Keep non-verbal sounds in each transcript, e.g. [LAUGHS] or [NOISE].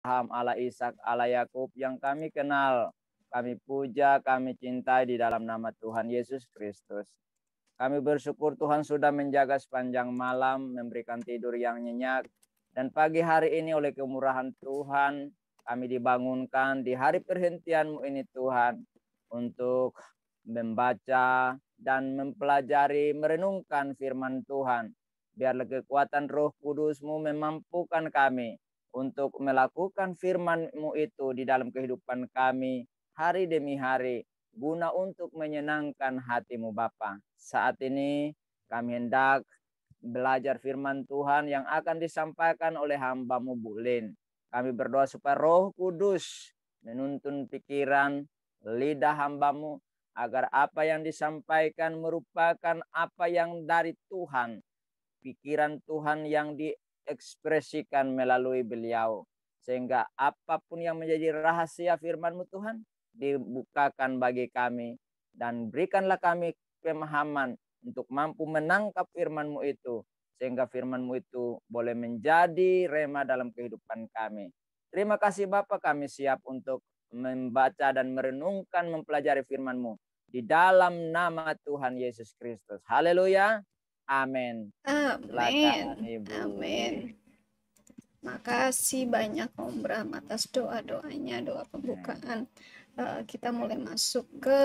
Abraham, ala Ishak, ala Yakub yang kami kenal, kami puja, kami cintai di dalam nama Tuhan Yesus Kristus. Kami bersyukur Tuhan sudah menjaga sepanjang malam, memberikan tidur yang nyenyak. Dan pagi hari ini oleh kemurahan Tuhan, kami dibangunkan di hari perhentianmu ini Tuhan, untuk membaca dan mempelajari, merenungkan firman Tuhan. Biarlah kekuatan roh kudusmu memampukan kami untuk melakukan firman-Mu itu di dalam kehidupan kami hari demi hari guna untuk menyenangkan hatimu Bapa. Saat ini kami hendak belajar firman Tuhan yang akan disampaikan oleh hambamu Bu Kami berdoa supaya roh kudus menuntun pikiran lidah hambamu agar apa yang disampaikan merupakan apa yang dari Tuhan. Pikiran Tuhan yang di ekspresikan melalui beliau. Sehingga apapun yang menjadi rahasia firmanmu Tuhan, dibukakan bagi kami. Dan berikanlah kami pemahaman untuk mampu menangkap firmanmu itu. Sehingga firmanmu itu boleh menjadi rema dalam kehidupan kami. Terima kasih Bapak kami siap untuk membaca dan merenungkan mempelajari firmanmu. Di dalam nama Tuhan Yesus Kristus. Haleluya. Amin. Amin. Amin. Makasih banyak Om Bram atas doa-doanya, doa pembukaan. Uh, kita mulai masuk ke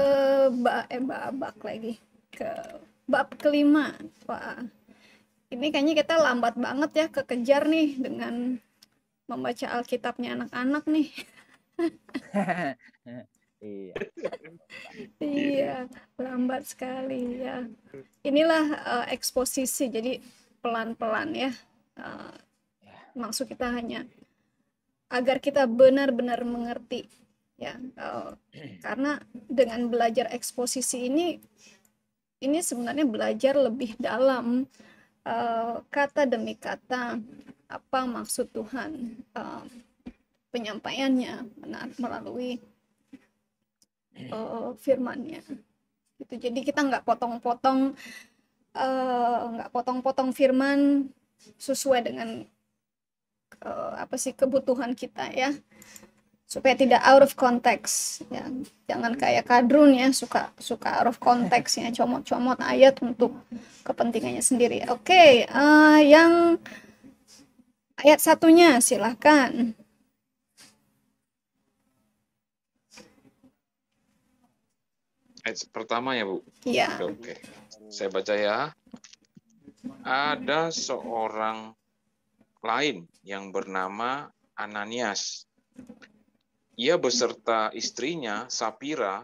Mbak eh, babak lagi ke bab kelima. Wah. Ini kayaknya kita lambat banget ya kekejar nih dengan membaca Alkitabnya anak-anak nih. [LAUGHS] Iya. iya. lambat sekali ya. Inilah uh, eksposisi. Jadi pelan-pelan ya. Uh, maksud kita hanya agar kita benar-benar mengerti ya. Uh, karena dengan belajar eksposisi ini ini sebenarnya belajar lebih dalam uh, kata demi kata apa maksud Tuhan uh, penyampaiannya melalui uh, firmannya gitu jadi kita nggak potong-potong eh, nggak uh, potong-potong firman sesuai dengan uh, apa sih kebutuhan kita ya supaya tidak out of context ya jangan kayak kadrun ya suka suka out of context ya comot-comot ayat untuk kepentingannya sendiri oke okay, uh, yang ayat satunya silahkan Ayat pertama ya, Bu? Iya. Oke. Saya baca ya. Ada seorang lain yang bernama Ananias. Ia beserta istrinya Sapira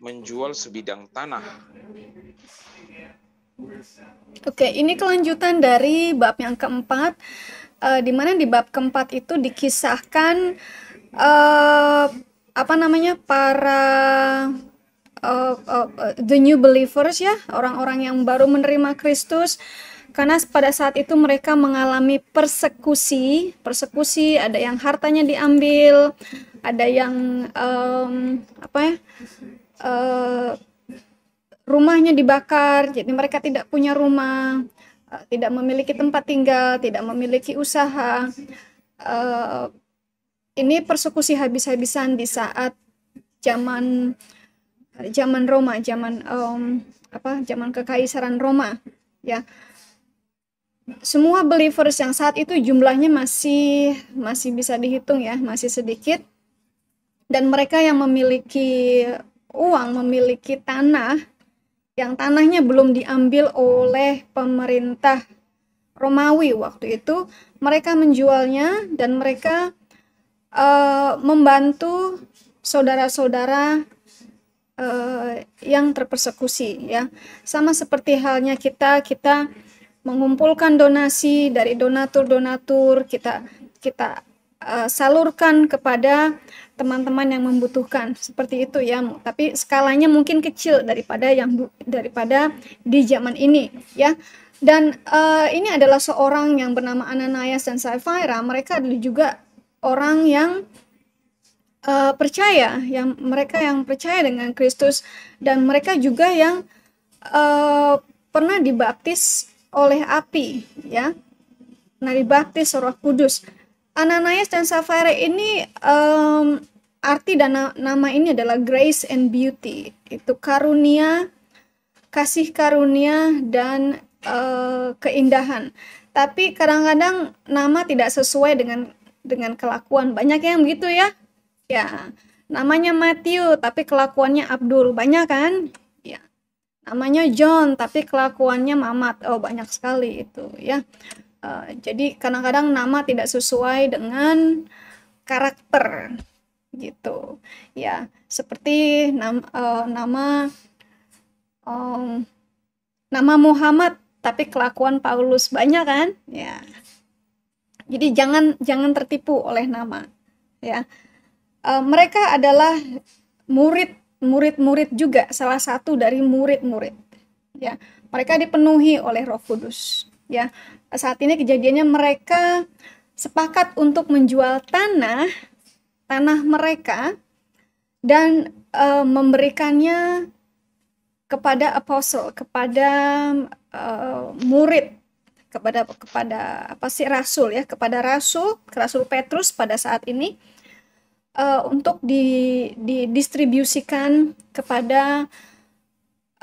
menjual sebidang tanah. Oke, ini kelanjutan dari bab yang keempat, uh, di mana di bab keempat itu dikisahkan uh, apa namanya para uh, uh, the new believers ya, orang-orang yang baru menerima Kristus karena pada saat itu mereka mengalami persekusi, persekusi ada yang hartanya diambil, ada yang um, apa ya? Uh, rumahnya dibakar, jadi mereka tidak punya rumah, uh, tidak memiliki tempat tinggal, tidak memiliki usaha. Uh, ini persekusi habis-habisan di saat zaman zaman Roma, zaman um, apa? zaman kekaisaran Roma, ya. Semua believers yang saat itu jumlahnya masih masih bisa dihitung ya, masih sedikit. Dan mereka yang memiliki uang, memiliki tanah yang tanahnya belum diambil oleh pemerintah Romawi waktu itu, mereka menjualnya dan mereka uh, membantu saudara-saudara uh, yang terpersekusi ya. Sama seperti halnya kita kita mengumpulkan donasi dari donatur-donatur, kita kita uh, salurkan kepada teman-teman yang membutuhkan. Seperti itu ya. Tapi skalanya mungkin kecil daripada yang daripada di zaman ini ya. Dan uh, ini adalah seorang yang bernama Ananias dan Sapphira. Mereka adalah juga orang yang uh, percaya, yang mereka yang percaya dengan Kristus dan mereka juga yang uh, pernah dibaptis oleh api, ya. Nah, dibaptis Roh Kudus. Ananias dan Safira ini um, arti dan nama ini adalah grace and beauty. Itu karunia, kasih karunia dan uh, keindahan. Tapi kadang-kadang nama tidak sesuai dengan dengan kelakuan. Banyak yang begitu ya Ya, namanya Matthew tapi kelakuannya Abdul. Banyak kan? Ya. Namanya John tapi kelakuannya Mamat. Oh, banyak sekali itu ya. Uh, jadi kadang-kadang nama tidak sesuai dengan karakter gitu. Ya, seperti nam, uh, nama um, nama Muhammad tapi kelakuan Paulus banyak kan? Ya. Jadi jangan jangan tertipu oleh nama. Ya uh, mereka adalah murid murid-murid juga salah satu dari murid-murid ya mereka dipenuhi oleh Roh Kudus ya saat ini kejadiannya mereka sepakat untuk menjual tanah tanah mereka dan uh, memberikannya kepada apostle kepada uh, murid kepada kepada apa sih rasul ya kepada rasul rasul Petrus pada saat ini uh, untuk didistribusikan kepada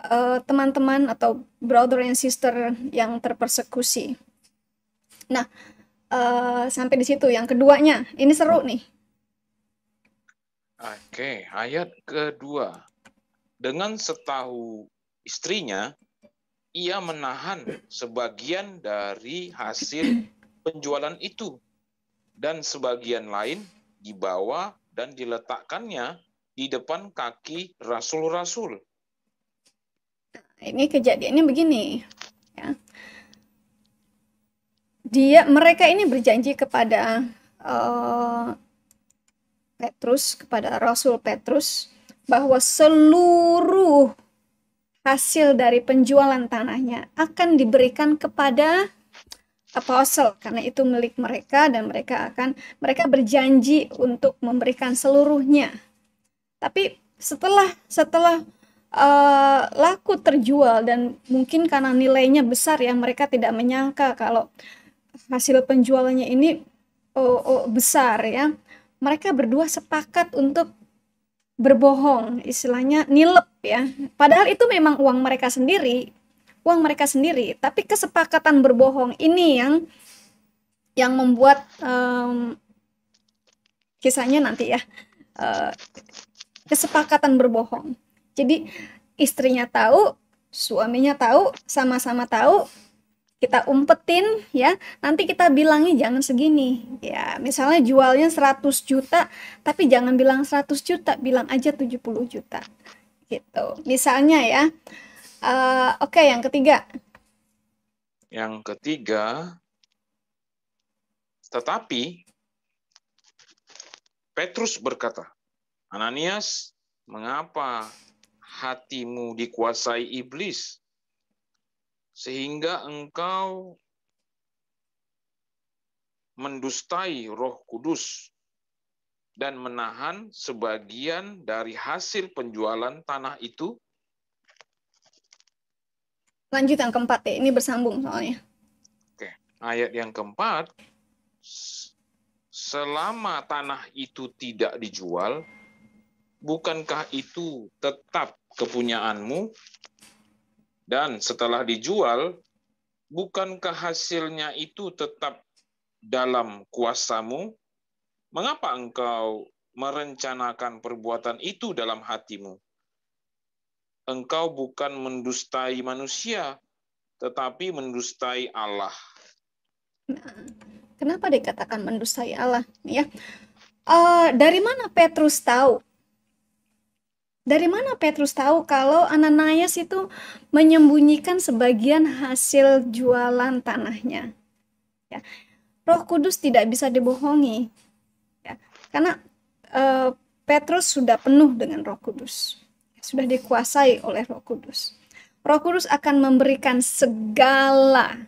eh, teman-teman uh, atau brother and sister yang terpersekusi. Nah, uh, sampai di situ. Yang keduanya, ini seru nih. Oke, ayat kedua. Dengan setahu istrinya, ia menahan sebagian dari hasil penjualan itu dan sebagian lain dibawa dan diletakkannya di depan kaki rasul-rasul. Ini kejadiannya begini, ya. Dia mereka ini berjanji kepada uh, Petrus kepada Rasul Petrus bahwa seluruh hasil dari penjualan tanahnya akan diberikan kepada apostle karena itu milik mereka dan mereka akan mereka berjanji untuk memberikan seluruhnya. Tapi setelah setelah uh, laku terjual dan mungkin karena nilainya besar ya mereka tidak menyangka kalau hasil penjualannya ini oh, oh, besar ya. Mereka berdua sepakat untuk berbohong, istilahnya nilep ya. Padahal itu memang uang mereka sendiri, uang mereka sendiri tapi kesepakatan berbohong ini yang yang membuat um, kisahnya nanti ya uh, kesepakatan berbohong jadi istrinya tahu suaminya tahu sama-sama tahu kita umpetin ya nanti kita bilangnya jangan segini ya misalnya jualnya 100 juta tapi jangan bilang 100 juta bilang aja 70 juta gitu misalnya ya Eh, oke, okay, yang ketiga. Yang ketiga, tetapi Petrus berkata, Ananias, mengapa hatimu dikuasai iblis sehingga engkau mendustai Roh Kudus dan menahan sebagian dari hasil penjualan tanah itu lanjut yang keempat ya ini bersambung soalnya oke ayat yang keempat selama tanah itu tidak dijual bukankah itu tetap kepunyaanmu dan setelah dijual bukankah hasilnya itu tetap dalam kuasamu mengapa engkau merencanakan perbuatan itu dalam hatimu engkau bukan mendustai manusia, tetapi mendustai Allah. Kenapa dikatakan mendustai Allah? Ya, uh, dari mana Petrus tahu? Dari mana Petrus tahu kalau Ananias itu menyembunyikan sebagian hasil jualan tanahnya? Ya. Roh Kudus tidak bisa dibohongi, ya. karena uh, Petrus sudah penuh dengan Roh Kudus sudah dikuasai oleh Roh Kudus. Roh Kudus akan memberikan segala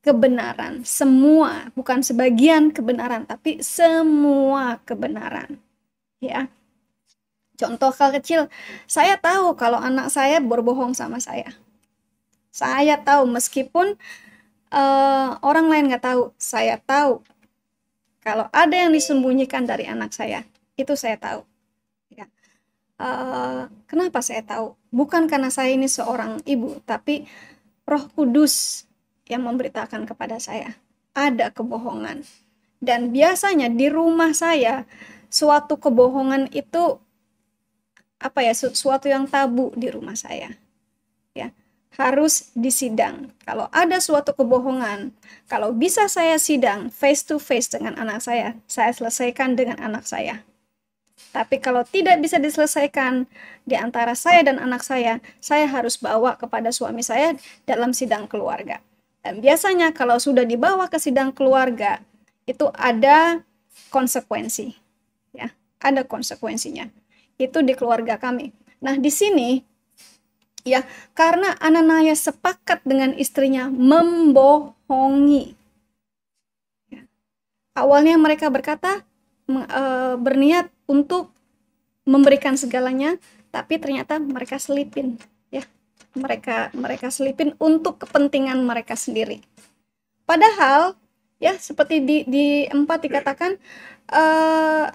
kebenaran, semua, bukan sebagian kebenaran, tapi semua kebenaran. Ya. Contoh hal kecil, saya tahu kalau anak saya berbohong sama saya. Saya tahu meskipun uh, orang lain nggak tahu, saya tahu kalau ada yang disembunyikan dari anak saya, itu saya tahu. Eh, kenapa saya tahu? Bukan karena saya ini seorang ibu, tapi Roh Kudus yang memberitakan kepada saya ada kebohongan. Dan biasanya di rumah saya suatu kebohongan itu apa ya suatu yang tabu di rumah saya. Ya, harus disidang. Kalau ada suatu kebohongan, kalau bisa saya sidang face to face dengan anak saya, saya selesaikan dengan anak saya. Tapi kalau tidak bisa diselesaikan di antara saya dan anak saya, saya harus bawa kepada suami saya dalam sidang keluarga. Dan biasanya kalau sudah dibawa ke sidang keluarga, itu ada konsekuensi. Ya, ada konsekuensinya. Itu di keluarga kami. Nah, di sini ya, karena Ananaya sepakat dengan istrinya membohongi. Ya. Awalnya mereka berkata eh, berniat untuk memberikan segalanya tapi ternyata mereka selipin ya mereka mereka selipin untuk kepentingan mereka sendiri padahal ya seperti di di empat dikatakan uh,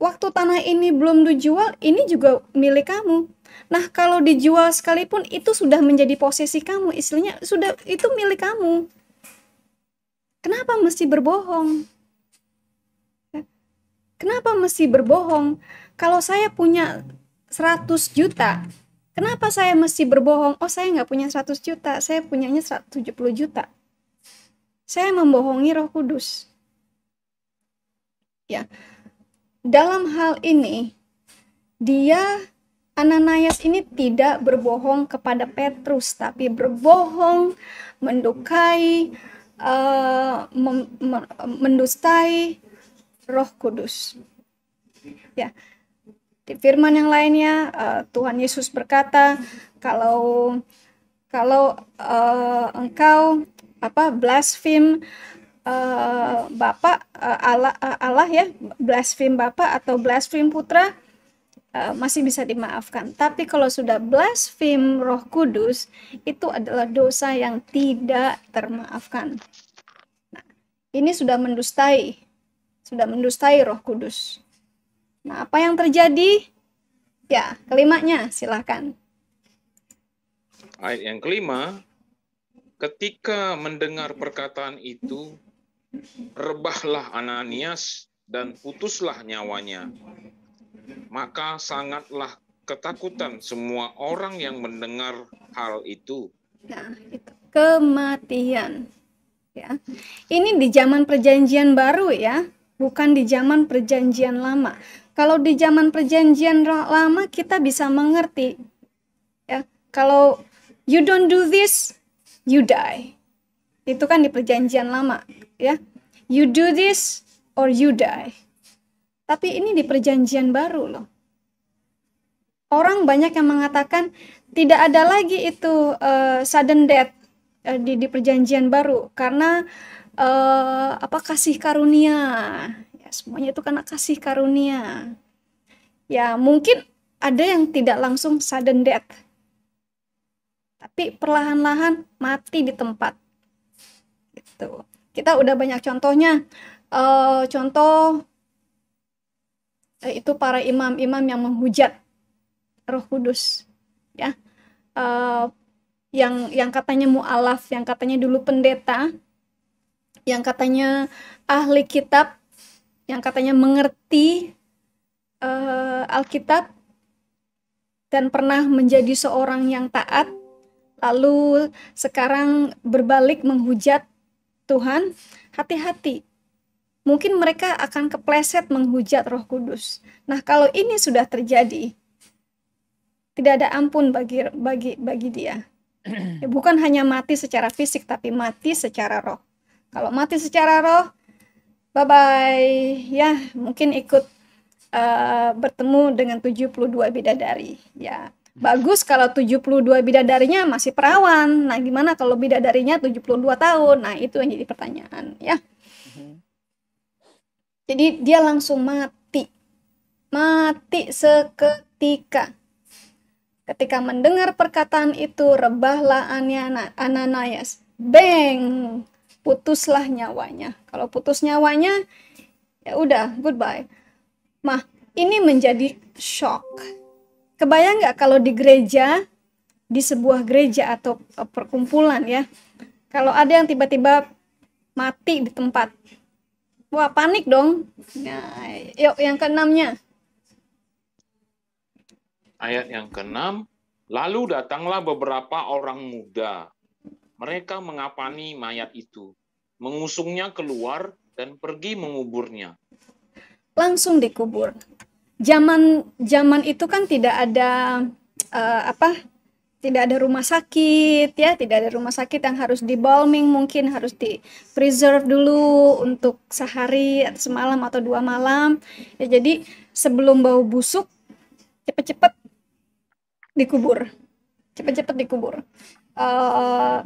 waktu tanah ini belum dijual ini juga milik kamu nah kalau dijual sekalipun itu sudah menjadi posisi kamu istilahnya sudah itu milik kamu kenapa mesti berbohong Kenapa mesti berbohong? Kalau saya punya 100 juta, kenapa saya mesti berbohong? Oh, saya nggak punya 100 juta, saya punyanya 170 juta. Saya membohongi Roh Kudus. Ya. Dalam hal ini, dia Ananias ini tidak berbohong kepada Petrus, tapi berbohong, mendukai, uh, mendustai Roh Kudus. Ya. Di firman yang lainnya uh, Tuhan Yesus berkata, kalau kalau uh, engkau apa blasfem uh, eh, Bapak uh, Allah uh, Allah ya, blasfem Bapak atau blasfem Putra uh, masih bisa dimaafkan. Tapi kalau sudah blasfem Roh Kudus itu adalah dosa yang tidak termaafkan. Nah, ini sudah mendustai sudah mendustai Roh Kudus. Nah, apa yang terjadi? Ya, kelimanya silahkan. Ayat yang kelima, ketika mendengar perkataan itu, rebahlah Ananias dan putuslah nyawanya. Maka sangatlah ketakutan semua orang yang mendengar hal itu. Nah, itu kematian. Ya. Ini di zaman perjanjian baru ya bukan di zaman perjanjian lama. Kalau di zaman perjanjian lama kita bisa mengerti ya, kalau you don't do this, you die. Itu kan di perjanjian lama, ya. You do this or you die. Tapi ini di perjanjian baru loh. Orang banyak yang mengatakan tidak ada lagi itu uh, sudden death uh, di di perjanjian baru karena Eh, apa kasih karunia ya semuanya itu karena kasih karunia ya mungkin ada yang tidak langsung sudden death tapi perlahan-lahan mati di tempat gitu kita udah banyak contohnya uh, contoh eh, itu para imam-imam yang menghujat Roh Kudus ya uh, yang yang katanya mualaf yang katanya dulu pendeta yang katanya ahli kitab, yang katanya mengerti uh, Alkitab dan pernah menjadi seorang yang taat, lalu sekarang berbalik menghujat Tuhan, hati-hati. Mungkin mereka akan kepleset menghujat Roh Kudus. Nah, kalau ini sudah terjadi, tidak ada ampun bagi bagi bagi dia. [CLEARS THROAT] bukan hanya mati secara fisik, tapi mati secara roh. Kalau mati secara roh, bye bye. Ya, mungkin ikut uh, bertemu dengan 72 bidadari. Ya, bagus kalau 72 bidadarinya masih perawan. Nah, gimana kalau bidadarinya 72 tahun? Nah, itu yang jadi pertanyaan, ya. Jadi dia langsung mati. Mati seketika. Ketika mendengar perkataan itu, rebahlah Ananias. Bang! putuslah nyawanya. Kalau putus nyawanya, ya udah, goodbye. Mah, ini menjadi shock. Kebayang nggak kalau di gereja, di sebuah gereja atau eh, perkumpulan ya, kalau ada yang tiba-tiba mati di tempat, wah panik dong. Nah, yuk yang keenamnya. Ayat yang keenam, lalu datanglah beberapa orang muda mereka mengapani mayat itu, mengusungnya keluar dan pergi menguburnya. Langsung dikubur. Zaman zaman itu kan tidak ada uh, apa? Tidak ada rumah sakit ya, tidak ada rumah sakit yang harus dibalming mungkin harus di preserve dulu untuk sehari atau semalam atau dua malam. Ya jadi sebelum bau busuk cepat-cepat dikubur Cepat-cepat dikubur. Uh,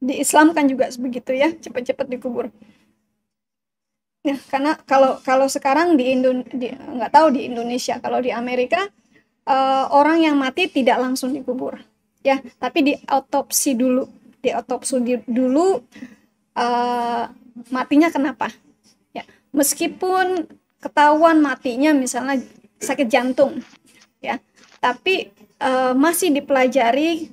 di Islam kan juga begitu ya cepat-cepat dikubur ya karena kalau kalau sekarang di Indo nggak tahu di Indonesia kalau di Amerika uh, orang yang mati tidak langsung dikubur ya tapi di autopsi dulu di autopsi dulu uh, matinya kenapa ya meskipun ketahuan matinya misalnya sakit jantung ya tapi uh, masih dipelajari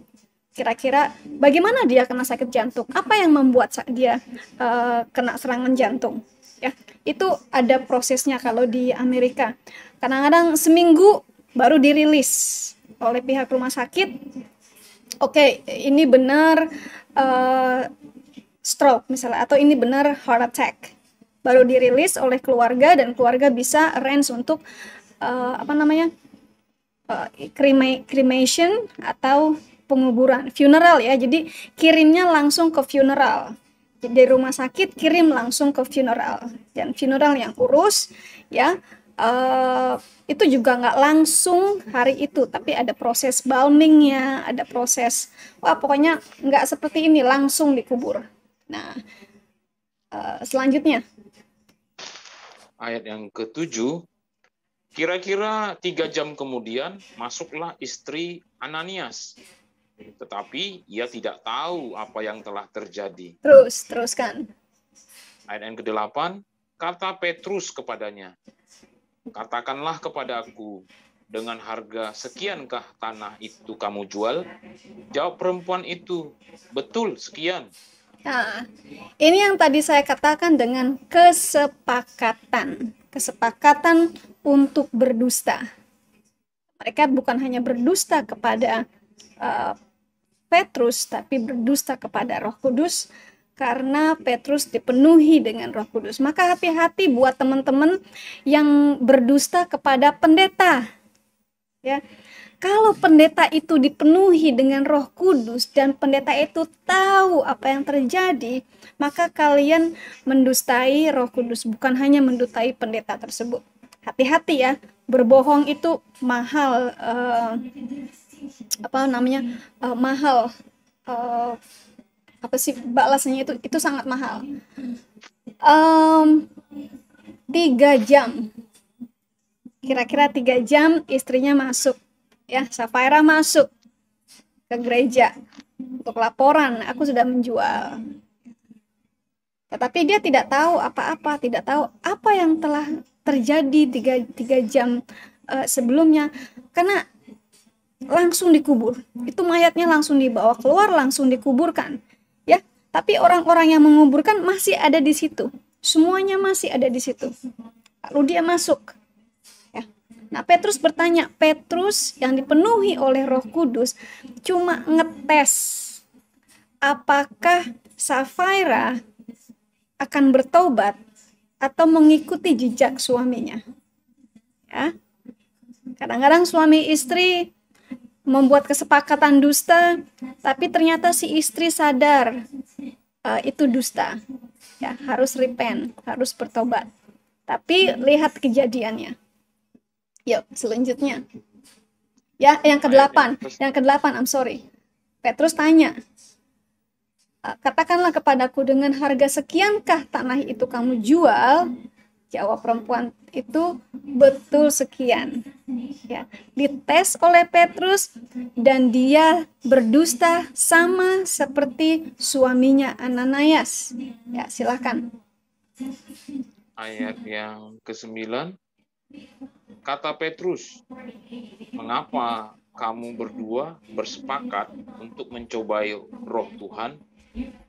kira-kira bagaimana dia kena sakit jantung apa yang membuat dia uh, kena serangan jantung ya itu ada prosesnya kalau di Amerika kadang-kadang seminggu baru dirilis oleh pihak rumah sakit oke okay, ini benar uh, stroke misalnya atau ini benar heart attack baru dirilis oleh keluarga dan keluarga bisa arrange untuk uh, apa namanya uh, cremation atau penguburan funeral ya jadi kirimnya langsung ke funeral Jadi rumah sakit kirim langsung ke funeral dan funeral yang urus ya uh, itu juga nggak langsung hari itu tapi ada proses balmingnya ada proses wah pokoknya nggak seperti ini langsung dikubur nah uh, selanjutnya ayat yang ketujuh kira-kira tiga jam kemudian masuklah istri Ananias tetapi ia tidak tahu apa yang telah terjadi. Terus, teruskan. Ayat yang ke-8, kata Petrus kepadanya, Katakanlah kepada aku, dengan harga sekiankah tanah itu kamu jual? Jawab perempuan itu, betul sekian. Nah, ini yang tadi saya katakan dengan kesepakatan. Kesepakatan untuk berdusta. Mereka bukan hanya berdusta kepada uh, Petrus tapi berdusta kepada Roh Kudus karena Petrus dipenuhi dengan Roh Kudus. Maka hati-hati buat teman-teman yang berdusta kepada pendeta. Ya. Kalau pendeta itu dipenuhi dengan Roh Kudus dan pendeta itu tahu apa yang terjadi, maka kalian mendustai Roh Kudus, bukan hanya mendustai pendeta tersebut. Hati-hati ya, berbohong itu mahal uh, apa namanya uh, mahal uh, apa sih balasannya itu itu sangat mahal um, tiga jam kira-kira tiga jam istrinya masuk ya Safira masuk ke gereja untuk laporan aku sudah menjual tetapi dia tidak tahu apa-apa tidak tahu apa yang telah terjadi tiga, tiga jam uh, sebelumnya karena langsung dikubur. Itu mayatnya langsung dibawa keluar, langsung dikuburkan. Ya, tapi orang-orang yang menguburkan masih ada di situ. Semuanya masih ada di situ. Lalu dia masuk. Ya. Nah, Petrus bertanya, Petrus yang dipenuhi oleh Roh Kudus cuma ngetes apakah Safira akan bertobat atau mengikuti jejak suaminya. Ya. Kadang-kadang suami istri membuat kesepakatan dusta, tapi ternyata si istri sadar uh, itu dusta. Ya, harus repent, harus bertobat. Tapi lihat kejadiannya. Yuk, selanjutnya. Ya, yang ke-8. Yang ke-8, I'm sorry. Petrus tanya, eh, katakanlah kepadaku dengan harga sekiankah tanah itu kamu jual? jawab perempuan itu betul sekian. Ya, dites oleh Petrus dan dia berdusta sama seperti suaminya Ananias. Ya, silakan. Ayat yang ke-9 kata Petrus, "Mengapa kamu berdua bersepakat untuk mencobai roh Tuhan?"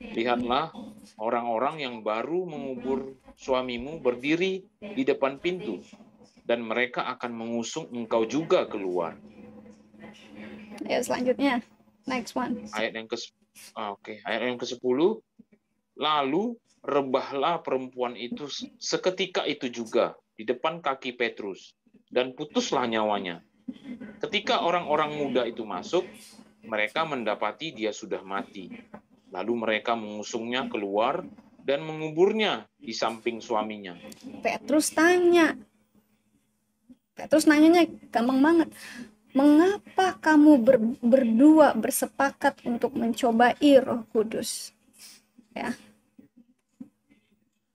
Lihatlah orang-orang yang baru mengubur suamimu berdiri di depan pintu, dan mereka akan mengusung engkau juga keluar. Ya, selanjutnya. Next one. Ayat yang ke ah, Oke, okay. ayat yang ke-10. Lalu rebahlah perempuan itu seketika itu juga di depan kaki Petrus dan putuslah nyawanya. Ketika orang-orang muda itu masuk, mereka mendapati dia sudah mati. Lalu mereka mengusungnya keluar dan menguburnya di samping suaminya. Petrus tanya. Petrus nanyanya gampang banget. Mengapa kamu ber, berdua bersepakat untuk mencobai Roh Kudus? Ya.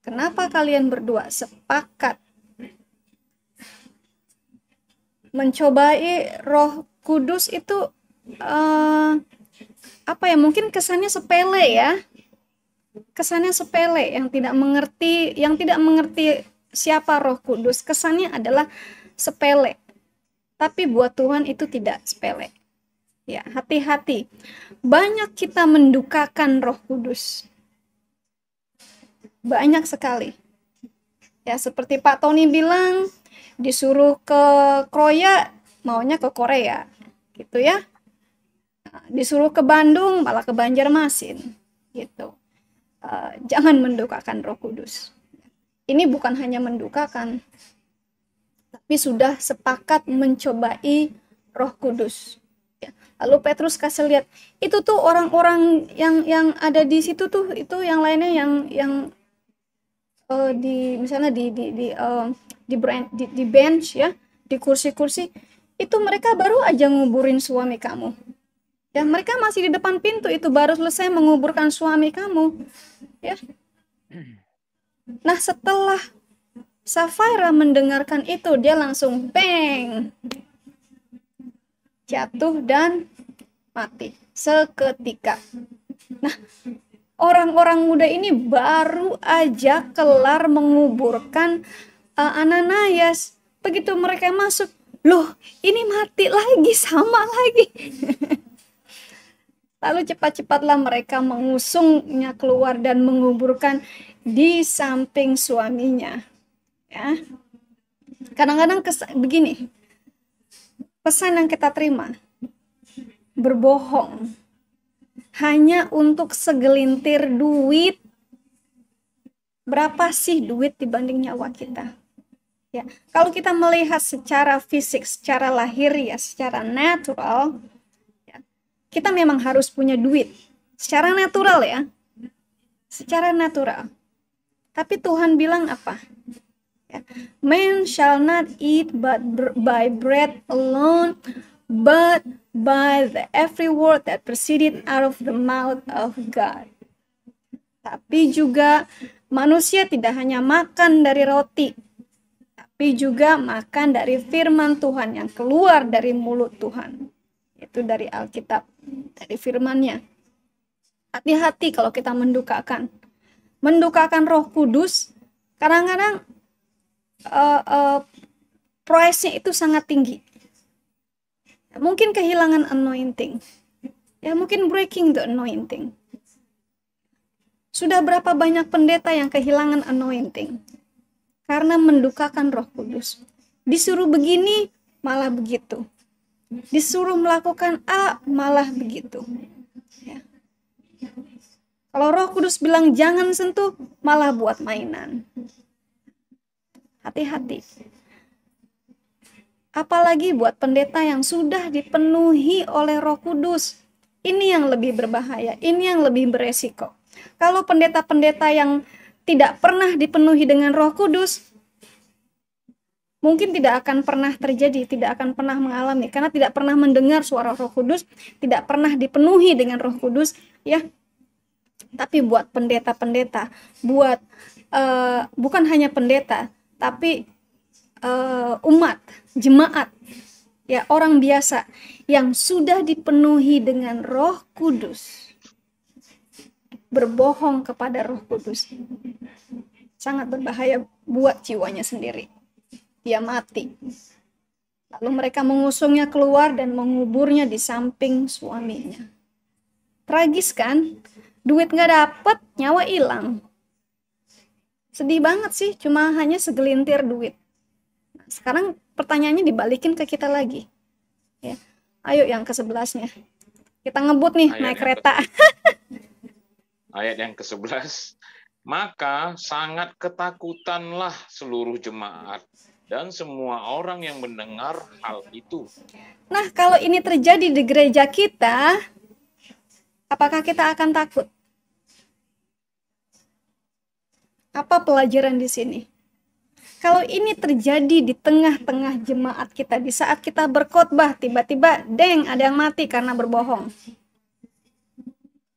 Kenapa kalian berdua sepakat mencobai Roh Kudus itu uh, apa ya mungkin kesannya sepele ya kesannya sepele yang tidak mengerti yang tidak mengerti siapa Roh Kudus kesannya adalah sepele tapi buat Tuhan itu tidak sepele ya hati-hati banyak kita mendukakan Roh Kudus banyak sekali ya seperti Pak Tony bilang disuruh ke Kroya maunya ke Korea gitu ya disuruh ke Bandung malah ke Banjarmasin gitu uh, jangan mendukakan Roh Kudus ini bukan hanya mendukakan tapi sudah sepakat mencobai Roh Kudus ya, lalu Petrus kasih lihat itu tuh orang-orang yang yang ada di situ tuh itu yang lainnya yang yang uh, di misalnya di di di uh, di, brand, di di bench ya di kursi-kursi itu mereka baru aja nguburin suami kamu Ya, mereka masih di depan pintu itu baru selesai menguburkan suami kamu. Ya. Nah, setelah Safira mendengarkan itu, dia langsung peng. Jatuh dan mati seketika. Nah, orang-orang muda ini baru aja kelar menguburkan uh, Ananias. Begitu mereka masuk, loh ini mati lagi, sama lagi. [LAUGHS] Lalu cepat-cepatlah mereka mengusungnya keluar dan menguburkan di samping suaminya. Ya. Kadang-kadang begini, pesan yang kita terima, berbohong, hanya untuk segelintir duit. Berapa sih duit dibanding nyawa kita? Ya, kalau kita melihat secara fisik, secara lahir ya, secara natural, kita memang harus punya duit secara natural ya secara natural tapi Tuhan bilang apa ya, man shall not eat but by bread alone but by the every word that proceeded out of the mouth of God tapi juga manusia tidak hanya makan dari roti tapi juga makan dari firman Tuhan yang keluar dari mulut Tuhan itu dari Alkitab dari firmannya. Hati-hati kalau kita mendukakan. Mendukakan roh kudus, kadang-kadang uh, uh, itu sangat tinggi. Mungkin kehilangan anointing. Ya mungkin breaking the anointing. Sudah berapa banyak pendeta yang kehilangan anointing? Karena mendukakan roh kudus. Disuruh begini, malah begitu disuruh melakukan A malah begitu. Ya. Kalau Roh Kudus bilang jangan sentuh, malah buat mainan. Hati-hati. Apalagi buat pendeta yang sudah dipenuhi oleh Roh Kudus. Ini yang lebih berbahaya, ini yang lebih beresiko. Kalau pendeta-pendeta yang tidak pernah dipenuhi dengan Roh Kudus, mungkin tidak akan pernah terjadi, tidak akan pernah mengalami karena tidak pernah mendengar suara Roh Kudus, tidak pernah dipenuhi dengan Roh Kudus, ya. Tapi buat pendeta-pendeta, buat uh, bukan hanya pendeta, tapi uh, umat, jemaat, ya orang biasa yang sudah dipenuhi dengan Roh Kudus berbohong kepada Roh Kudus sangat berbahaya buat jiwanya sendiri dia mati. Lalu mereka mengusungnya keluar dan menguburnya di samping suaminya. Tragis kan? Duit nggak dapet, nyawa hilang. Sedih banget sih, cuma hanya segelintir duit. sekarang pertanyaannya dibalikin ke kita lagi. Ya. Ayo yang ke sebelasnya. Kita ngebut nih Ayat naik kereta. Ayat yang ke [LAUGHS] sebelas. Maka sangat ketakutanlah seluruh jemaat dan semua orang yang mendengar hal itu. Nah, kalau ini terjadi di gereja kita, apakah kita akan takut? Apa pelajaran di sini? Kalau ini terjadi di tengah-tengah jemaat kita, di saat kita berkhotbah, tiba-tiba deng ada yang mati karena berbohong.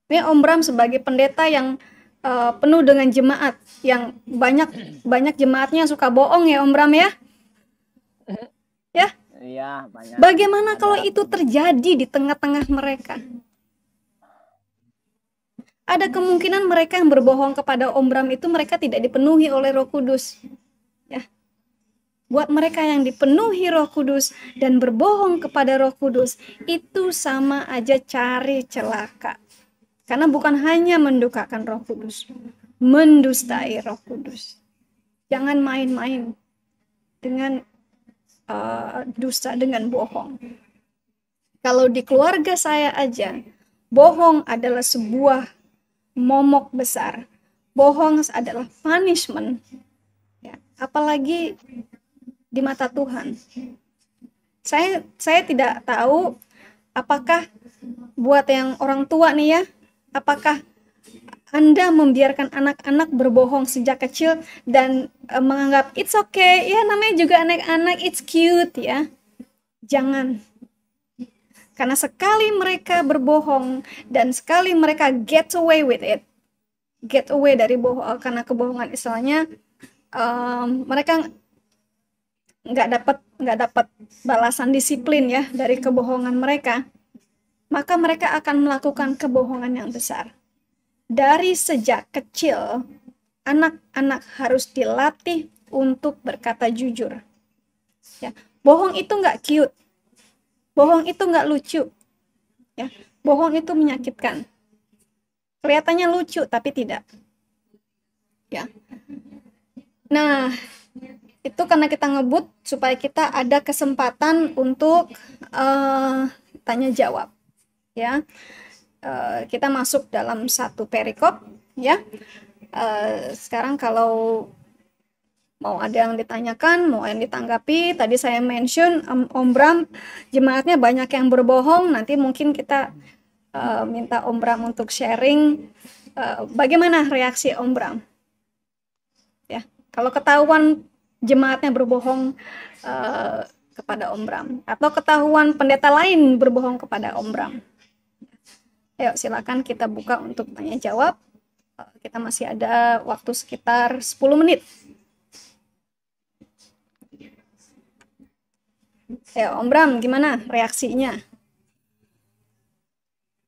Ini Om Bram sebagai pendeta yang uh, penuh dengan jemaat yang banyak banyak jemaatnya suka bohong ya Om Bram ya? Ya? Iya, banyak. Bagaimana ada. kalau itu terjadi di tengah-tengah mereka? Ada kemungkinan mereka yang berbohong kepada Om Bram itu mereka tidak dipenuhi oleh Roh Kudus. Ya. Buat mereka yang dipenuhi Roh Kudus dan berbohong kepada Roh Kudus, itu sama aja cari celaka. Karena bukan hanya mendukakan Roh Kudus, mendustai Roh Kudus. Jangan main-main dengan uh, dusta dengan bohong. Kalau di keluarga saya aja, bohong adalah sebuah momok besar. Bohong adalah punishment. Ya, apalagi di mata Tuhan. Saya saya tidak tahu apakah buat yang orang tua nih ya Apakah anda membiarkan anak-anak berbohong sejak kecil dan uh, menganggap it's okay, ya namanya juga anak-anak it's cute ya. Jangan. Karena sekali mereka berbohong dan sekali mereka get away with it, get away dari bohong eh, karena kebohongan istilahnya um, mereka nggak dapat nggak dapat balasan disiplin ya dari kebohongan mereka maka mereka akan melakukan kebohongan yang besar. Dari sejak kecil, anak-anak harus dilatih untuk berkata jujur. Ya, bohong itu nggak cute, bohong itu nggak lucu, ya, bohong itu menyakitkan. Kelihatannya lucu tapi tidak. Ya. Nah, itu karena kita ngebut supaya kita ada kesempatan untuk uh, tanya jawab ya e, kita masuk dalam satu perikop ya e, sekarang kalau mau ada yang ditanyakan mau yang ditanggapi tadi saya mention um, Om Bram jemaatnya banyak yang berbohong nanti mungkin kita e, minta Om Bram untuk sharing e, bagaimana reaksi Om Bram ya kalau ketahuan jemaatnya berbohong uh, kepada Om Bram atau ketahuan pendeta lain berbohong kepada Om Bram. Ayo silakan kita buka untuk tanya jawab. Eh, kita masih ada waktu sekitar 10 menit. Ayo Om Bram, gimana reaksinya?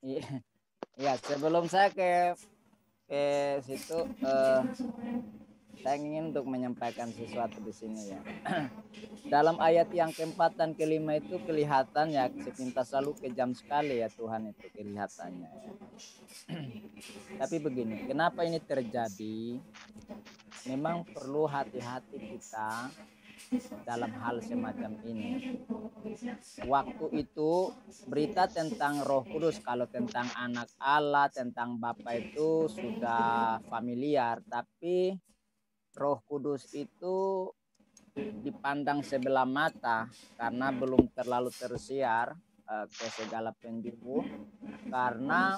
Ya, sebelum saya ke ke situ eh, saya ingin untuk menyampaikan sesuatu di sini ya. [CLEARS THROAT] Dalam ayat yang keempat dan kelima itu kelihatan ya sepintas selalu kejam sekali ya Tuhan itu kelihatannya. Ya. [CLEARS THROAT] Tapi begini, kenapa ini terjadi? Memang perlu hati-hati kita dalam hal semacam ini. Waktu itu berita tentang Roh Kudus kalau tentang anak Allah, tentang Bapa itu sudah familiar, tapi Roh Kudus itu dipandang sebelah mata karena belum terlalu tersiar uh, ke segala penjuru karena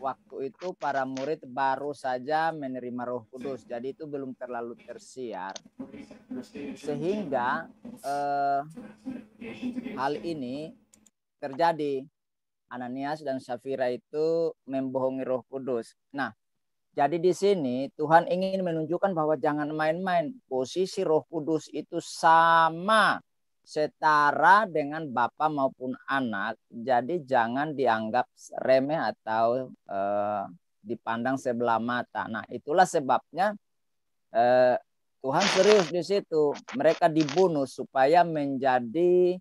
waktu itu para murid baru saja menerima Roh Kudus jadi itu belum terlalu tersiar sehingga uh, hal ini terjadi Ananias dan Safira itu membohongi Roh Kudus. Nah, jadi di sini Tuhan ingin menunjukkan bahwa jangan main-main. Posisi Roh Kudus itu sama setara dengan bapa maupun anak. Jadi jangan dianggap remeh atau eh, dipandang sebelah mata. Nah, itulah sebabnya eh, Tuhan serius di situ. Mereka dibunuh supaya menjadi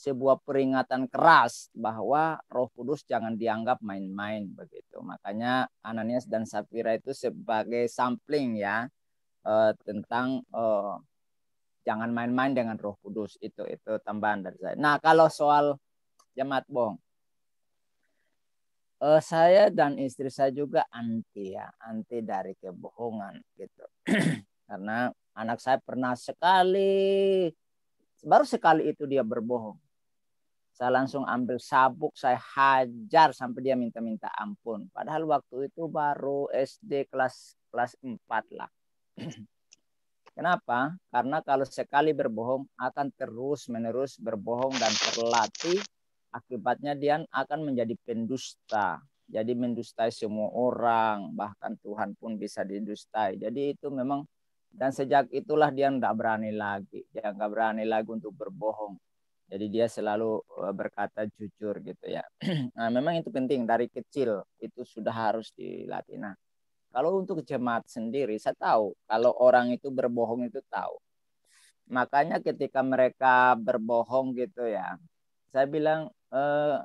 sebuah peringatan keras bahwa Roh Kudus jangan dianggap main-main begitu. Makanya Ananias dan Sapphira itu sebagai sampling ya eh, tentang eh, jangan main-main dengan Roh Kudus itu itu tambahan dari saya. Nah, kalau soal jemaat bohong uh, eh, saya dan istri saya juga anti ya, anti dari kebohongan gitu. [CLEARS THROAT] Karena anak saya pernah sekali baru sekali itu dia berbohong saya langsung ambil sabuk, saya hajar sampai dia minta-minta ampun. Padahal waktu itu baru SD kelas kelas 4 lah. [CLEARS THROAT] Kenapa? Karena kalau sekali berbohong akan terus-menerus berbohong dan terlatih. Akibatnya dia akan menjadi pendusta. Jadi mendustai semua orang, bahkan Tuhan pun bisa didustai. Jadi itu memang dan sejak itulah dia tidak berani lagi. Dia nggak berani lagi untuk berbohong. Jadi dia selalu eh, berkata jujur gitu ya. [CLEARS THROAT] Nah, memang itu penting dari kecil itu sudah harus dilatih. Nah, kalau untuk jemaat sendiri saya tahu kalau orang itu berbohong itu tahu. Makanya ketika mereka berbohong gitu ya, saya bilang eh,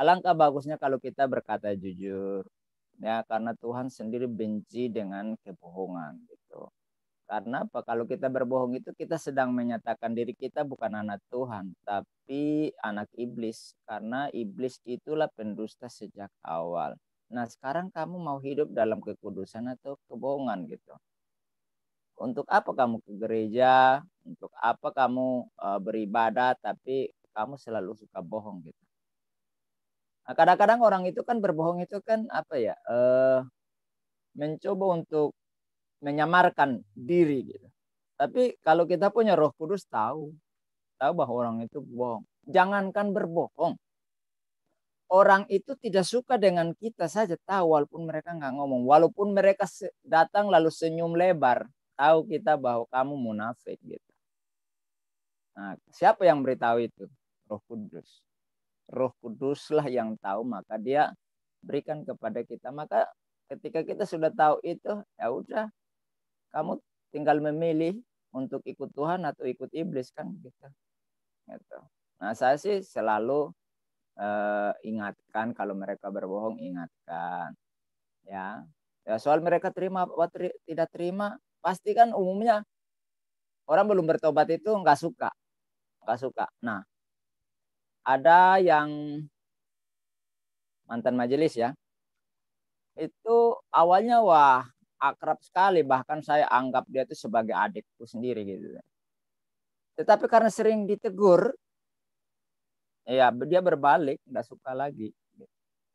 alangkah bagusnya kalau kita berkata jujur ya karena Tuhan sendiri benci dengan kebohongan. Karena apa? Kalau kita berbohong itu kita sedang menyatakan diri kita bukan anak Tuhan, tapi anak iblis. Karena iblis itulah pendusta sejak awal. Nah, sekarang kamu mau hidup dalam kekudusan atau kebohongan gitu. Untuk apa kamu ke gereja? Untuk apa kamu uh, eh, beribadah tapi kamu selalu suka bohong gitu. Nah, kadang-kadang orang itu kan berbohong itu kan apa ya? Uh, mencoba untuk menyamarkan diri gitu. Tapi kalau kita punya Roh Kudus tahu, tahu bahwa orang itu bohong. Jangankan berbohong. Orang itu tidak suka dengan kita saja tahu walaupun mereka nggak ngomong. Walaupun mereka datang lalu senyum lebar, tahu kita bahwa kamu munafik gitu. Nah, siapa yang beritahu itu? Roh Kudus. Roh Kuduslah yang tahu, maka dia berikan kepada kita. Maka ketika kita sudah tahu itu, ya udah kamu tinggal memilih untuk ikut Tuhan atau ikut iblis kan gitu. gitu. Nah saya sih selalu uh, ingatkan kalau mereka berbohong ingatkan ya. ya soal mereka terima atau teri tidak terima pasti kan umumnya orang belum bertobat itu nggak suka nggak suka. Nah ada yang mantan majelis ya itu awalnya wah akrab sekali bahkan saya anggap dia itu sebagai adikku sendiri gitu. Tetapi karena sering ditegur ya dia berbalik nggak suka lagi. Gitu.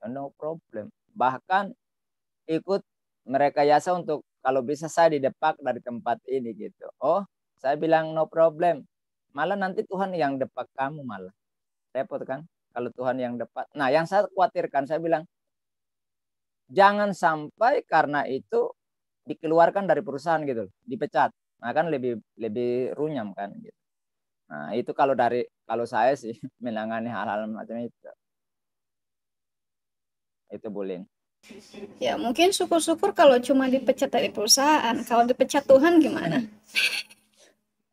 No problem. Bahkan ikut mereka yasa untuk kalau bisa saya didepak dari tempat ini gitu. Oh, saya bilang no problem. Malah nanti Tuhan yang depak kamu malah. Repot kan? Kalau Tuhan yang depak. Nah, yang saya khawatirkan saya bilang jangan sampai karena itu dikeluarkan dari perusahaan gitu, dipecat. Nah, kan lebih lebih runyam kan gitu. Nah, itu kalau dari kalau saya sih [LAUGHS] menangani hal-hal macam itu. Itu bulin. Ya, mungkin syukur-syukur kalau cuma dipecat dari perusahaan. Kalau dipecat Tuhan gimana? [LAUGHS]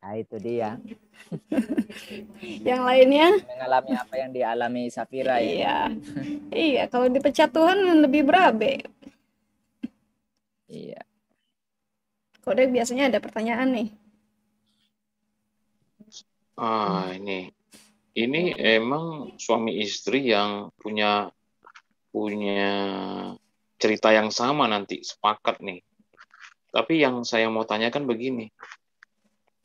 Nah, itu dia. [LAUGHS] yang lainnya mengalami apa yang dialami Safira ya. Iya. iya, kalau dipecat Tuhan lebih berabe. Iya. Kode biasanya ada pertanyaan nih. Ah, ini. Ini emang suami istri yang punya punya cerita yang sama nanti, sepakat nih. Tapi yang saya mau tanyakan begini.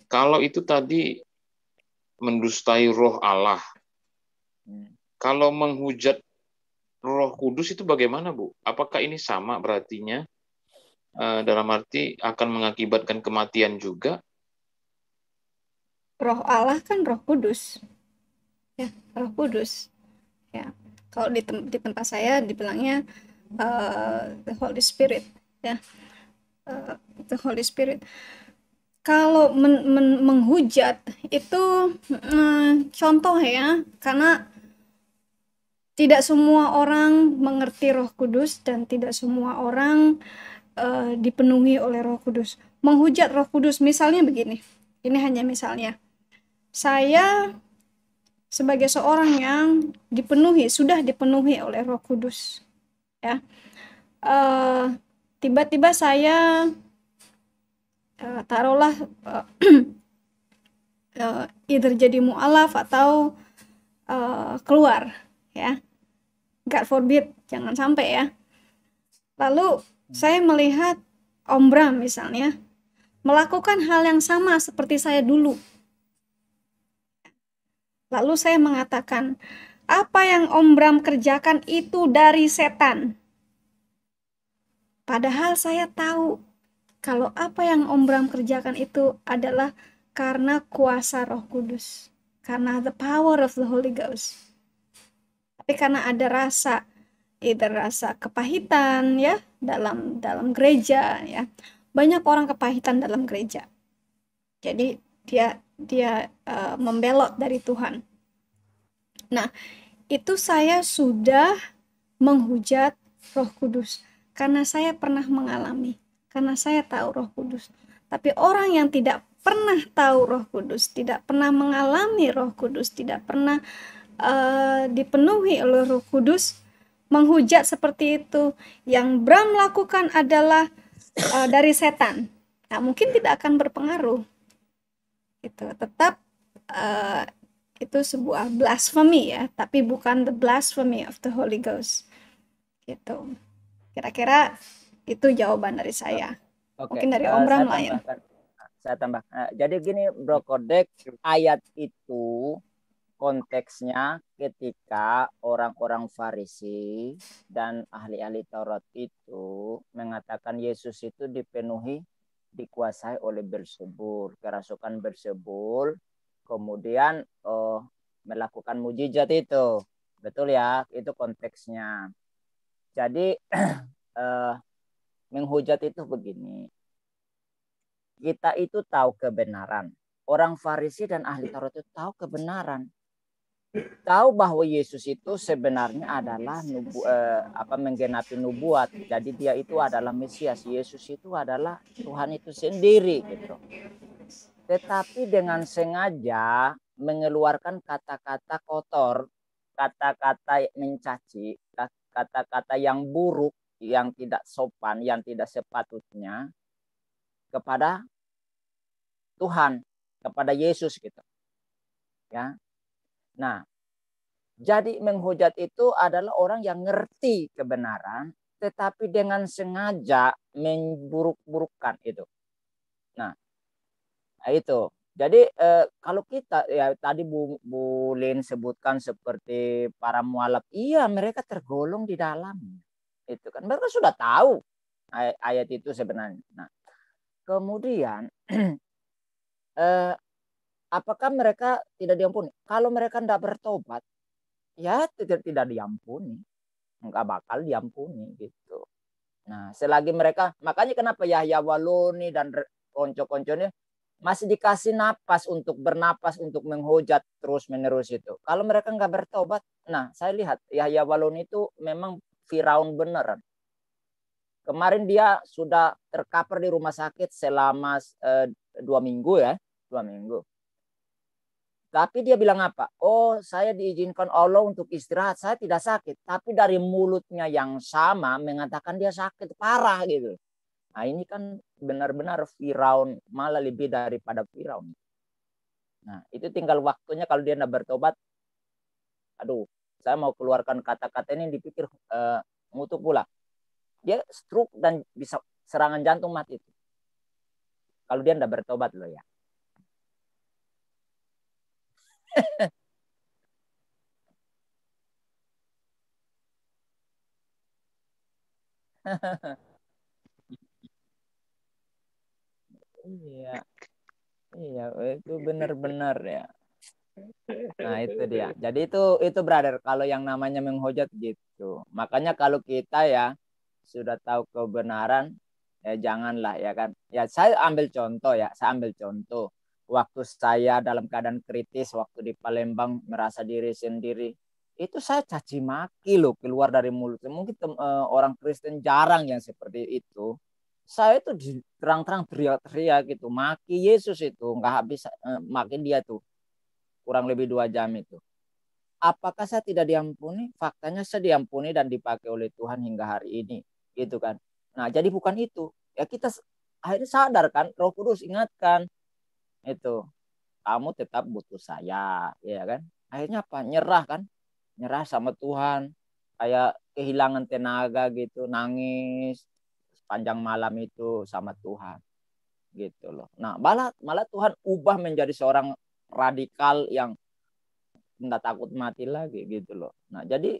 Kalau itu tadi mendustai roh Allah. Kalau menghujat roh kudus itu bagaimana, Bu? Apakah ini sama berartinya? Eh, dalam arti akan mengakibatkan kematian juga? Roh Allah kan Roh Kudus, ya Roh Kudus, ya. Kalau di, tem di tempat saya dibilangnya uh, the Holy Spirit, ya uh, the Holy Spirit. Kalau men men menghujat itu mm, contoh ya, karena tidak semua orang mengerti Roh Kudus dan tidak semua orang uh, dipenuhi oleh Roh Kudus. Menghujat Roh Kudus misalnya begini. Ini hanya misalnya. Saya sebagai seorang yang dipenuhi sudah dipenuhi oleh Roh Kudus. Ya. tiba eh, tiba-tiba saya uh, taruhlah uh, uh, [CLEARS THROAT] either jadi mualaf atau uh, keluar ya God forbid jangan sampai ya lalu saya melihat Om Bram misalnya melakukan hal yang sama seperti saya dulu. Lalu saya mengatakan, apa yang Om Bram kerjakan itu dari setan. Padahal saya tahu kalau apa yang Om Bram kerjakan itu adalah karena kuasa Roh Kudus, karena the power of the Holy Ghost. Tapi karena ada rasa either rasa kepahitan ya dalam dalam gereja ya banyak orang kepahitan dalam gereja jadi dia dia uh, membelot dari Tuhan nah itu saya sudah menghujat Roh Kudus karena saya pernah mengalami karena saya tahu Roh Kudus tapi orang yang tidak pernah tahu Roh Kudus, tidak pernah mengalami Roh Kudus, tidak pernah uh, dipenuhi oleh Roh Kudus, menghujat seperti itu yang Bram lakukan adalah uh, dari setan. Nah, mungkin tidak akan berpengaruh. Itu tetap uh, itu sebuah blasphemy ya, tapi bukan the blasphemy of the Holy Ghost. Gitu. Kira-kira itu jawaban dari saya. Okay. Mungkin dari eh, Om Bram uh, lain. Saya tambah. Nah, jadi gini Bro Kodek, ayat itu konteksnya ketika orang-orang Farisi dan ahli-ahli Taurat itu mengatakan Yesus itu dipenuhi dikuasai oleh bersebul, kerasukan bersebul, kemudian oh, melakukan mujizat itu. Betul ya, itu konteksnya. Jadi [CLEARS THROAT] eh, menghujat itu begini. Kita itu tahu kebenaran. Orang Farisi dan ahli Taurat itu tahu kebenaran tahu bahwa Yesus itu sebenarnya adalah nubu, eh, apa menggenapi nubuat. Jadi dia itu adalah Mesias. Yesus itu adalah Tuhan itu sendiri gitu. Tetapi dengan sengaja mengeluarkan kata-kata kotor, kata-kata mencaci, kata-kata yang buruk, yang tidak sopan, yang tidak sepatutnya kepada Tuhan, kepada Yesus gitu. Ya, Nah, jadi menghujat itu adalah orang yang ngerti kebenaran tetapi dengan sengaja memburuk-burukkan itu. Nah, nah, itu. Jadi eh, kalau kita ya tadi Bu, Bu Lin sebutkan seperti para mualaf, iya mereka tergolong di dalam. Itu kan mereka sudah tahu ayat, ayat itu sebenarnya. Nah, kemudian [CLEARS THROAT] eh, apakah mereka tidak diampuni? Kalau mereka tidak bertobat, ya tidak tidak diampuni, nggak bakal diampuni gitu. Nah, selagi mereka makanya kenapa Yahya Waluni dan konco konconya masih dikasih napas untuk bernapas untuk menghujat terus menerus itu. Kalau mereka nggak bertobat, nah saya lihat Yahya Waluni itu memang Firaun beneran. Kemarin dia sudah terkapar di rumah sakit selama eh, dua minggu ya, dua minggu tapi dia bilang apa? Oh, saya diizinkan Allah untuk istirahat, saya tidak sakit. Tapi dari mulutnya yang sama mengatakan dia sakit parah gitu. Nah ini kan benar-benar Firaun, malah lebih daripada Firaun. Nah itu tinggal waktunya kalau dia tidak bertobat. Aduh, saya mau keluarkan kata-kata ini dipikir uh, eh, mutu pula. Dia stroke dan bisa serangan jantung mati. Kalau dia tidak bertobat loh ya iya. Iya, itu benar-benar ya. Nah, itu dia. Jadi itu itu brother kalau yang namanya menghujat gitu. Makanya kalau kita ya sudah tahu kebenaran ya janganlah ya kan. Ya saya ambil contoh ya, saya ambil contoh waktu saya dalam keadaan kritis waktu di Palembang merasa diri sendiri itu saya caci maki loh keluar dari mulut mungkin eh, orang Kristen jarang yang seperti itu saya itu terang-terang teriak-teriak gitu maki Yesus itu nggak habis eh, makin dia tuh kurang lebih dua jam itu apakah saya tidak diampuni faktanya saya diampuni dan dipakai oleh Tuhan hingga hari ini gitu kan nah jadi bukan itu ya kita akhirnya sadar kan Roh Kudus ingatkan itu kamu tetap butuh saya ya kan akhirnya apa nyerah kan nyerah sama Tuhan kayak kehilangan tenaga gitu nangis sepanjang malam itu sama Tuhan gitu loh nah malah malah Tuhan ubah menjadi seorang radikal yang nggak takut mati lagi gitu loh nah jadi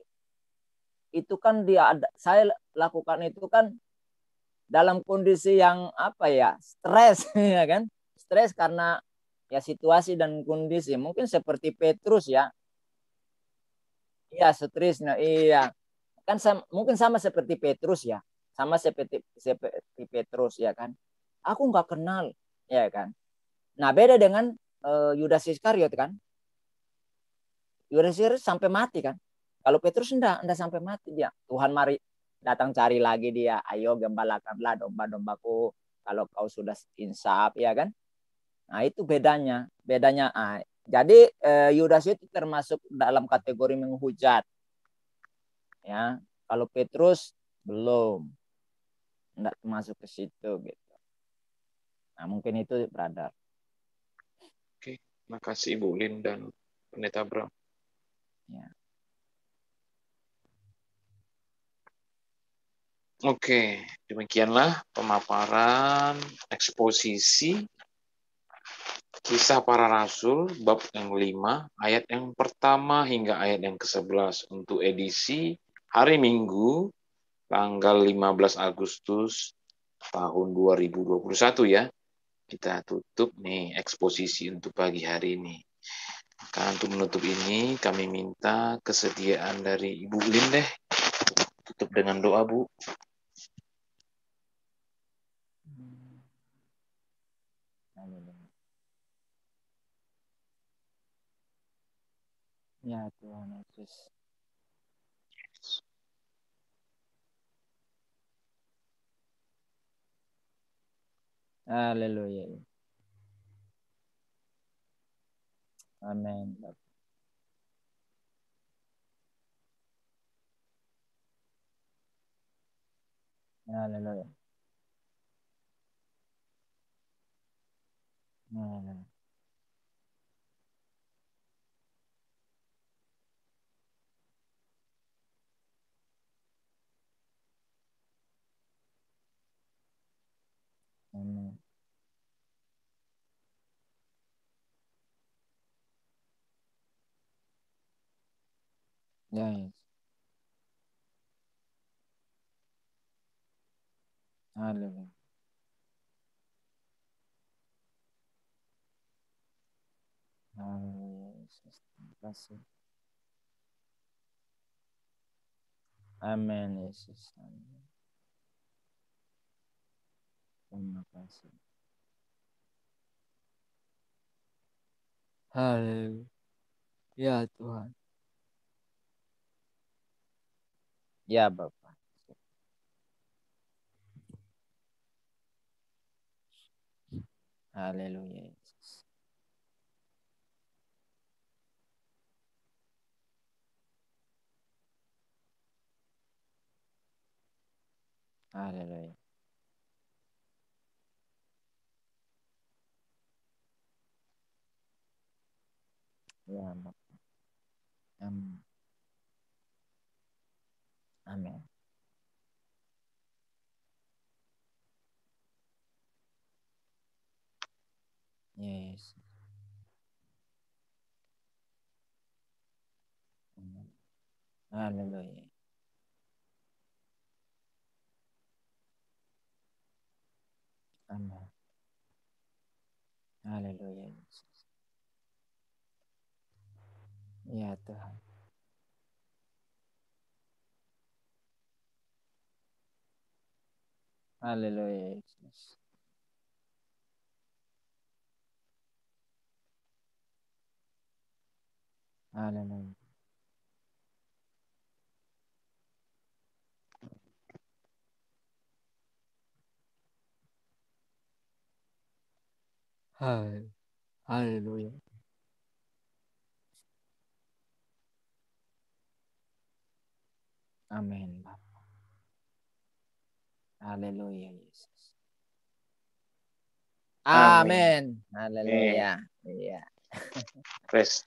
itu kan dia ada, saya lakukan itu kan dalam kondisi yang apa ya stres [LAUGHS] ya kan stres karena ya situasi dan kondisi. Mungkin seperti Petrus ya. Iya, stres. Nah, iya. Kan sama, mungkin sama seperti Petrus ya. Sama seperti seperti Petrus ya kan. Aku nggak kenal, ya kan. Nah, beda dengan uh, Yudas Iskariot kan. Yudas Iskariot sampai mati kan. Kalau Petrus enggak, enggak sampai mati dia. Tuhan mari datang cari lagi dia. Ayo gembalakanlah domba-dombaku kalau kau sudah insaf ya kan Nah, itu bedanya. Bedanya nah, jadi eh, Yudas itu termasuk dalam kategori menghujat. Ya, kalau Petrus belum. Enggak masuk ke situ gitu. Nah, mungkin itu brother. Oke, makasih Ibu Lin dan Pendeta Bram. Ya. Oke, demikianlah pemaparan eksposisi Kisah para Rasul, bab yang lima ayat yang pertama hingga ayat yang ke-11 untuk edisi hari Minggu, tanggal 15 Agustus tahun 2021 ya. Kita tutup nih eksposisi untuk pagi hari ini. Maka untuk menutup ini, kami minta kesediaan dari Ibu Lin deh. Tutup dengan doa, Bu. Hmm. Amin. Yeah, to be honest, yes. Hallelujah. Amen. Hallelujah. Hallelujah. Um, yes. Hallelujah. Amen, Jesus. Amen. Terima kasih. Halo. Ya Tuhan. Ya Bapak. Haleluya. Yesus. Haleluya. Amen. Amen. Amen. Yes. Amen. Mm-hmm. Hallelujah. Amen. Hallelujah. Ya Tuhan. Haleluya Yesus. Haleluya. Hallelujah. Amin, Bapa. Haleluya, Yesus. Amin. Haleluya. Iya. Praise